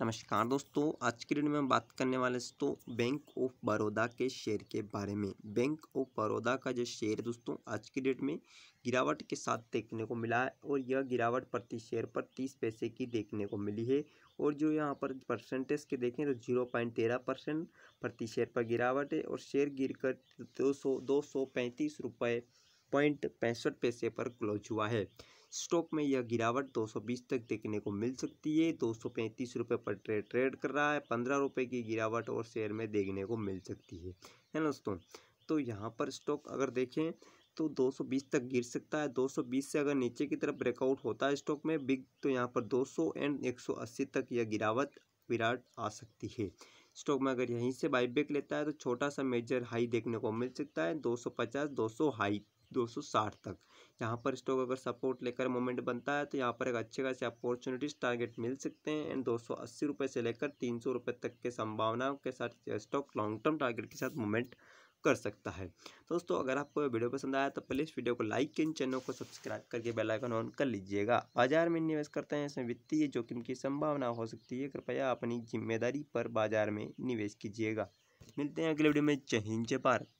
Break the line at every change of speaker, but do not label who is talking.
नमस्कार दोस्तों आज की डेट में हम बात करने वाले दोस्तों बैंक ऑफ बड़ौदा के शेयर के बारे में बैंक ऑफ बड़ौदा का जो शेयर दोस्तों आज की डेट में गिरावट के साथ देखने को मिला है और यह गिरावट प्रति शेयर पर तीस पैसे की देखने को मिली है और जो यहाँ पर परसेंटेज के देखें तो जीरो पॉइंट तेरह परसेंट प्रति शेयर पर गिरावट है और शेयर गिर कर दो सौ दो सौ पैंतीस रुपये पॉइंट पैंसठ पैसे पर क्लोज हुआ है स्टॉक में यह गिरावट 220 तक देखने को मिल सकती है दो सौ रुपये पर ट्रेड ट्रेड कर रहा है पंद्रह रुपये की गिरावट और शेयर में देखने को मिल सकती है है ना दोस्तों तो यहाँ पर स्टॉक अगर देखें तो 220 तक गिर सकता है 220 से अगर नीचे की तरफ ब्रेकआउट होता है स्टॉक में बिग तो यहाँ पर 200 एंड 180 तक यह गिरावट विराट आ सकती है स्टॉक में अगर यहीं से बाईबैक लेता है तो छोटा सा मेजर हाई देखने को मिल सकता है 250 200 हाई 260 तक यहाँ पर स्टॉक अगर सपोर्ट लेकर मोमेंट बनता है तो यहाँ पर एक अच्छे खासे अपॉर्चुनिटीज टारगेट मिल सकते हैं एंड दो सौ अस्सी रुपये से लेकर तीन सौ रुपये तक के संभावनाओं के साथ स्टॉक लॉन्ग टर्म टारगेट के साथ मूवमेंट कर सकता है दोस्तों अगर आपको वीडियो पसंद आया तो प्लीज़ वीडियो को लाइक एंड चैनल को सब्सक्राइब करके बेल आइकन ऑन कर लीजिएगा बाजार में निवेश करते हैं इसमें वित्तीय जोखिम की संभावना हो सकती है कृपया अपनी जिम्मेदारी पर बाजार में निवेश कीजिएगा मिलते हैं अगले वीडियो में जय हिंद जय भारत